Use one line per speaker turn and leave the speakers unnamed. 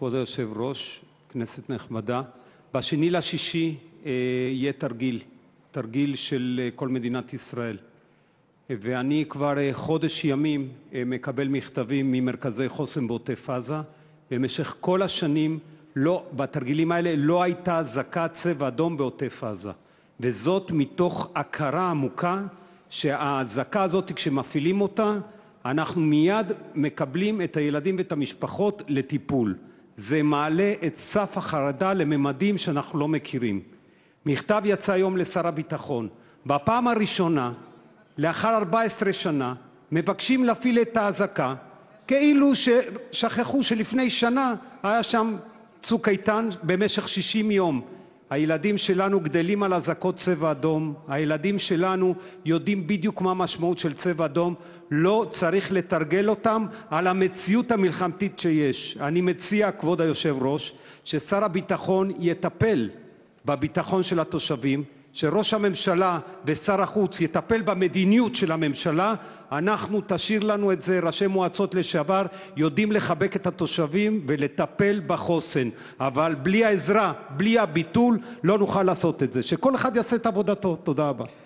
כבוד היושב-ראש, כנסת נכבדה, ב-2 ביוני יהיה תרגיל, תרגיל של אה, כל מדינת ישראל. ואני כבר אה, חודש ימים אה, מקבל מכתבים ממרכזי חוסן בעוטף-עזה. במשך כל השנים, לא, בתרגילים האלה לא הייתה אזעקת צבע אדום בעוטף-עזה. וזאת מתוך הכרה עמוקה שהאזעקה הזאת, כשמפעילים אותה, אנחנו מיד מקבלים את הילדים ואת המשפחות לטיפול. זה מעלה את סף החרדה לממדים שאנחנו לא מכירים. מכתב יצא היום לשר הביטחון. בפעם הראשונה, לאחר 14 שנה, מבקשים להפעיל את האזעקה, כאילו ששכחו שלפני שנה היה שם צוק איתן במשך 60 יום. הילדים שלנו גדלים על אזעקות "צבע אדום"; הילדים שלנו יודעים בדיוק מה המשמעות של "צבע אדום"; לא צריך לתרגל אותם על המציאות המלחמתית שיש. אני מציע, כבוד היושב-ראש, ששר הביטחון יטפל בביטחון של התושבים, שראש הממשלה ושר החוץ יטפל במדיניות של הממשלה אנחנו תשאיר לנו את זה ראשי מועצות לשעבר יודעים לחבק את התושבים ולטפל בחוסן אבל בלי העזרה בלי הביטול לא נוכל לעשות את זה שכל אחד יעשה את עבודתו תודה רבה